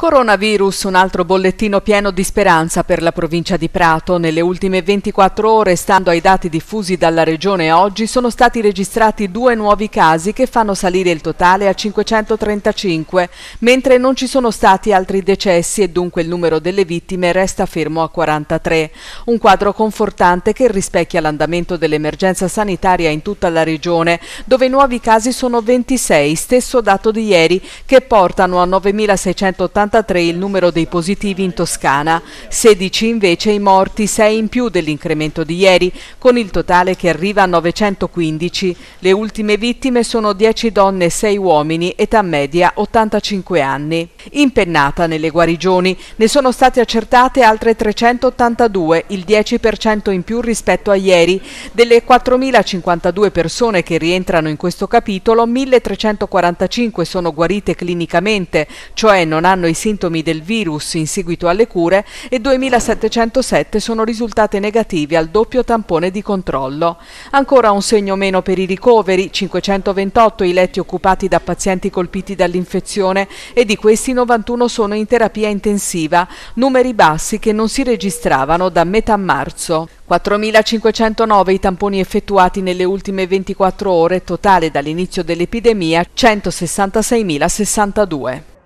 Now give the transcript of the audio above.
Coronavirus, un altro bollettino pieno di speranza per la provincia di Prato. Nelle ultime 24 ore, stando ai dati diffusi dalla Regione oggi, sono stati registrati due nuovi casi che fanno salire il totale a 535, mentre non ci sono stati altri decessi e dunque il numero delle vittime resta fermo a 43. Un quadro confortante che rispecchia l'andamento dell'emergenza sanitaria in tutta la Regione, dove i nuovi casi sono 26, stesso dato di ieri, che portano a 9.680 63 il numero dei positivi in Toscana, 16 invece i morti, 6 in più dell'incremento di ieri, con il totale che arriva a 915. Le ultime vittime sono 10 donne e 6 uomini, età media 85 anni. Impennata nelle guarigioni, ne sono state accertate altre 382, il 10% in più rispetto a ieri. Delle 4.052 persone che rientrano in questo capitolo, 1.345 sono guarite clinicamente, cioè non hanno i sintomi del virus in seguito alle cure e 2.707 sono risultate negativi al doppio tampone di controllo. Ancora un segno meno per i ricoveri, 528 i letti occupati da pazienti colpiti dall'infezione e di questi 91 sono in terapia intensiva, numeri bassi che non si registravano da metà marzo. 4.509 i tamponi effettuati nelle ultime 24 ore, totale dall'inizio dell'epidemia 166.062.